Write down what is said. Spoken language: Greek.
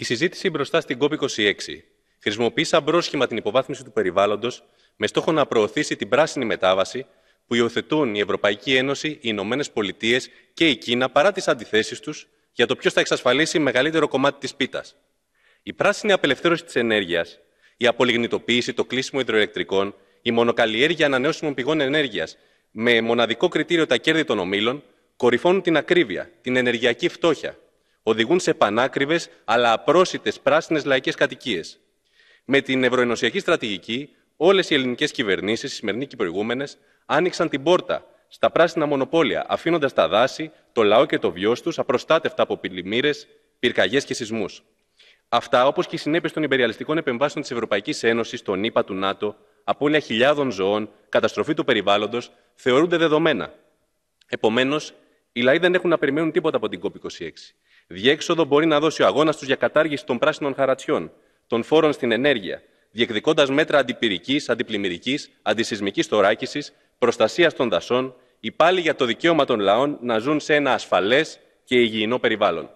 Η συζήτηση μπροστά στην COP26 χρησιμοποιεί σαν πρόσχημα την υποβάθμιση του περιβάλλοντος με στόχο να προωθήσει την πράσινη μετάβαση που υιοθετούν η Ευρωπαϊκή Ένωση, οι Ηνωμένες Πολιτείες και η Κίνα παρά τις αντιθέσεις τους για το ποιος θα εξασφαλίσει μεγαλύτερο κομμάτι της πίτας. Η πράσινη απελευθέρωση της ενέργειας, η απολιγνητοποίηση, το κλείσιμο υδροελεκτρικών, η μονοκαλλιέργεια ανανεώσιμων πηγών ενέργειας με μοναδικό κριτήριο τα κέρδη των ομήλων κορυφώνουν την ακρίβεια, την ενεργειακή φτώχεια, οδηγούν σε πανάκριβες αλλά απρόσιτες πράσινες λαϊκές κατοικίες. Με την ευρωενωσιακή στρατηγική, όλες οι ελληνικές κυβερνήσεις, οι σημερινοί και οι προηγούμενες, άνοιξαν την πόρτα στα πράσινα μονοπόλια, αφήνοντας τα δάση, το λαό και το βιός τους απροστάτευτα από πλημμύρες, πυρκαγιές και σεισμούς. Αυτά, όπως και οι συνέπειες των υπεριαλιστικών επεμβάσεων της Ευρωπαϊκής Ένωσης, των ΗΠΑ, του ΝΑΤΟ, απώλεια χιλιάδων ζωών, καταστροφή του περιβάλλοντος, θεωρούνται δεδομένα. Επομένως, οι λαοί δεν έχουν να περιμένουν τίποτα από την COP26. Διέξοδο μπορεί να δώσει ο αγώνας τους για κατάργηση των πράσινων χαρατσιών, των φόρων στην ενέργεια, διεκδικώντας μέτρα αντιπυρικής, αντιπλημμυρικής, αντισυσμικής θωράκισης, προστασίας των δασών, υπάλληλοι για το δικαίωμα των λαών να ζουν σε ένα ασφαλές και υγιεινό περιβάλλον.